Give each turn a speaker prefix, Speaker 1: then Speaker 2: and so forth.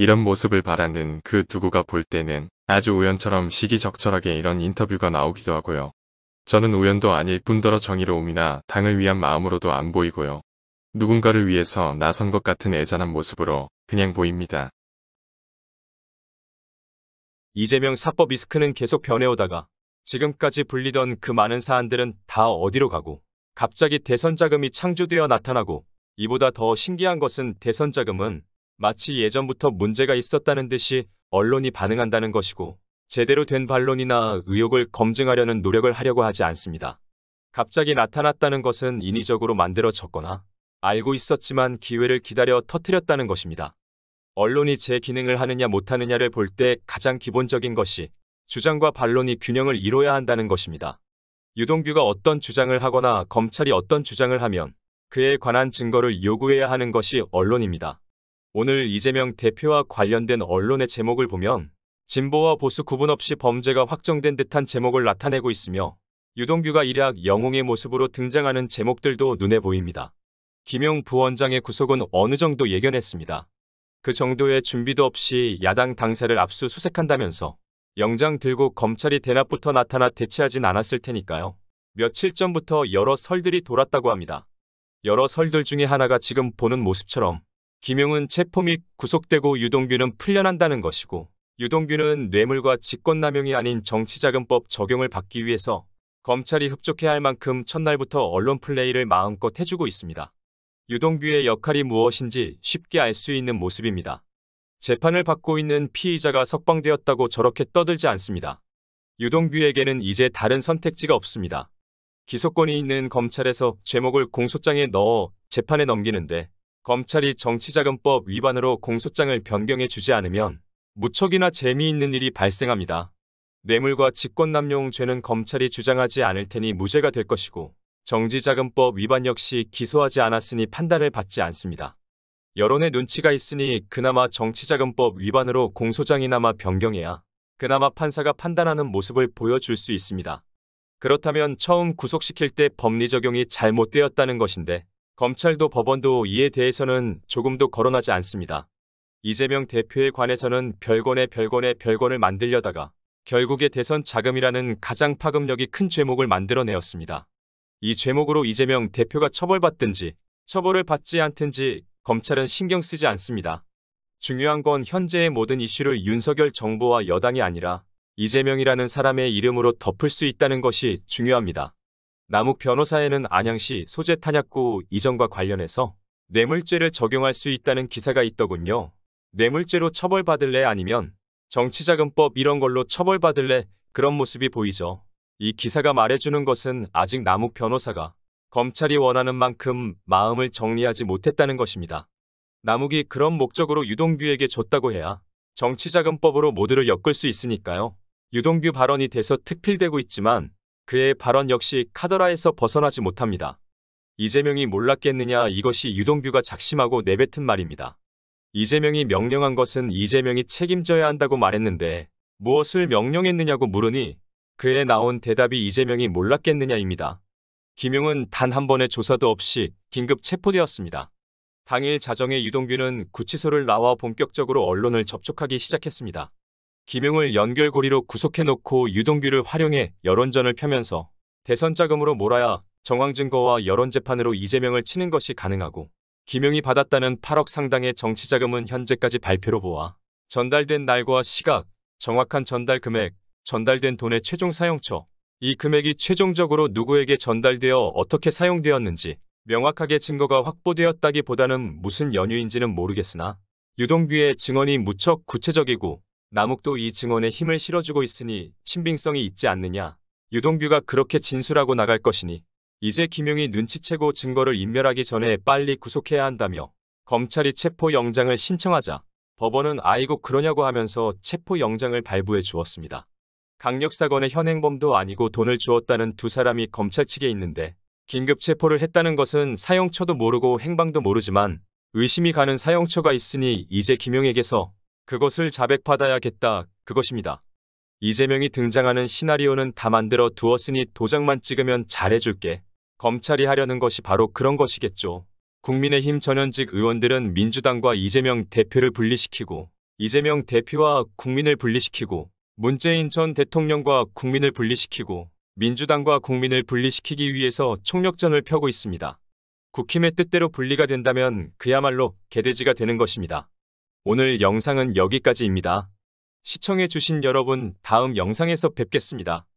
Speaker 1: 이런 모습을 바라는 그 누구가 볼 때는 아주 우연처럼 시기적절하게 이런 인터뷰가 나오기도 하고요. 저는 우연도 아닐 뿐더러 정의로움이나 당을 위한 마음으로도 안 보이고요. 누군가를 위해서 나선 것 같은 애잔한 모습으로 그냥 보입니다. 이재명 사법 리스크는 계속 변해오다가 지금까지 불리던 그 많은 사안들은 다 어디로 가고 갑자기 대선 자금이 창조되어 나타나고 이보다 더 신기한 것은 대선 자금은 마치 예전부터 문제가 있었다는 듯이 언론이 반응한다는 것이고 제대로 된 반론이나 의혹을 검증하려는 노력을 하려고 하지 않습니다. 갑자기 나타났다는 것은 인위적으로 만들어졌거나 알고 있었지만 기회를 기다려 터뜨렸다는 것입니다. 언론이 제 기능을 하느냐 못하느냐를 볼 때 가장 기본적인 것이 주장과 반론이 균형을 이뤄야 한다는 것입니다. 유동규가 어떤 주장을 하거나 검찰이 어떤 주장을 하면 그에 관한 증거를 요구해야 하는 것이 언론입니다. 오늘 이재명 대표와 관련된 언론의 제목을 보면 진보와 보수 구분 없이 범죄가 확정된 듯한 제목을 나타내고 있으며 유동규가 일약 영웅의 모습으로 등장하는 제목들도 눈에 보입니다. 김용 부원장의 구속은 어느 정도 예견했습니다. 그 정도의 준비도 없이 야당 당사를 압수수색한다면서 영장 들고 검찰이 대낮부터 나타나 대치하진 않았을 테니까요. 며칠 전부터 여러 설들이 돌았다고 합니다. 여러 설들 중에 하나가 지금 보는 모습처럼 김용은 체포 및 구속되고 유동규는 풀려난다는 것이고 유동규는 뇌물과 직권남용이 아닌 정치자금법 적용을 받기 위해서 검찰이 흡족해야 할 만큼 첫날부터 언론 플레이를 마음껏 해주고 있습니다. 유동규의 역할이 무엇인지 쉽게 알 수 있는 모습입니다. 재판을 받고 있는 피의자가 석방되었다고 저렇게 떠들지 않습니다. 유동규에게는 이제 다른 선택지가 없습니다. 기소권이 있는 검찰에서 죄목을 공소장에 넣어 재판에 넘기는데 검찰이 정치자금법 위반으로 공소장을 변경해 주지 않으면 무척이나 재미있는 일이 발생합니다. 뇌물과 직권남용 죄는 검찰이 주장하지 않을 테니 무죄가 될 것이고 정지자금법 위반 역시 기소하지 않았으니 판단을 받지 않습니다. 여론의 눈치가 있으니 그나마 정치자금법 위반으로 공소장이나마 변경해야 그나마 판사가 판단하는 모습을 보여줄 수 있습니다. 그렇다면 처음 구속시킬 때 법리 적용이 잘못되었다는 것인데 검찰도 법원도 이에 대해서는 조금도 거론하지 않습니다. 이재명 대표에 관해서는 별건의별건의 별건을 만들려다가 결국에 대선 자금이라는 가장 파급력이 큰 죄목을 만들어내었습니다. 이 죄목으로 이재명 대표가 처벌받든지 처벌을 받지 않든지 검찰은 신경 쓰지 않습니다. 중요한 건 현재의 모든 이슈를 윤석열 정부와 여당이 아니라 이재명이라는 사람의 이름으로 덮을 수 있다는 것이 중요합니다. 남욱 변호사에는 안양시 소재 탄약고 이전과 관련해서 뇌물죄를 적용할 수 있다는 기사가 있더군요. 뇌물죄로 처벌받을래 아니면 정치자금법 이런 걸로 처벌받을래 그런 모습이 보이죠. 이 기사가 말해주는 것은 아직 남욱 변호사가 검찰이 원하는 만큼 마음을 정리하지 못했다는 것입니다. 남욱이 그런 목적으로 유동규에게 줬다고 해야 정치자금법으로 모두를 엮을 수 있으니까요. 유동규 발언이 돼서 특필되고 있지만 그의 발언 역시 카더라에서 벗어나지 못합니다. 이재명이 몰랐겠느냐 이것이 유동규가 작심하고 내뱉은 말입니다. 이재명이 명령한 것은 이재명이 책임져야 한다고 말했는데 무엇을 명령했느냐고 물으니 그에 나온 대답이 이재명이 몰랐겠느냐입니다. 김용은 단 한 번의 조사도 없이 긴급 체포되었습니다. 당일 자정에 유동규는 구치소를 나와 본격적으로 언론을 접촉하기 시작했습니다. 김용을 연결고리로 구속해놓고 유동규를 활용해 여론전을 펴면서 대선 자금으로 몰아야 정황 증거와 여론재판으로 이재명을 치는 것이 가능하고 김용이 받았다는 8억 상당의 정치자금은 현재까지 발표로 보아 전달된 날과 시각, 정확한 전달 금액, 전달된 돈의 최종 사용처, 이 금액이 최종적으로 누구에게 전달되어 어떻게 사용되었는지 명확하게 증거가 확보되었다기보다는 무슨 연유인지는 모르겠으나 유동규의 증언이 무척 구체적이고 남욱도 이 증언에 힘을 실어주고 있으니 신빙성이 있지 않느냐. 유동규가 그렇게 진술하고 나갈 것이니 이제 김용이 눈치채고 증거를 인멸하기 전에 빨리 구속해야 한다며 검찰이 체포영장을 신청하자 법원은 아이고 그러냐고 하면서 체포영장을 발부해 주었습니다. 강력사건의 현행범도 아니고 돈을 주었다는 두 사람이 검찰 측에 있는데 긴급 체포를 했다는 것은 사용처도 모르고 행방도 모르지만 의심이 가는 사용처가 있으니 이제 김용에게서 그것을 자백받아야겠다 그것입니다. 이재명이 등장하는 시나리오는 다 만들어 두었으니 도장만 찍으면 잘해줄게. 검찰이 하려는 것이 바로 그런 것이겠죠. 국민의힘 전현직 의원들은 민주당과 이재명 대표를 분리시키고 이재명 대표와 국민을 분리시키고 문재인 전 대통령과 국민을 분리시키고 민주당과 국민을 분리시키기 위해서 총력전을 펴고 있습니다. 국힘의 뜻대로 분리가 된다면 그야말로 개돼지가 되는 것입니다. 오늘 영상은 여기까지입니다. 시청해주신 여러분 다음 영상에서 뵙겠습니다.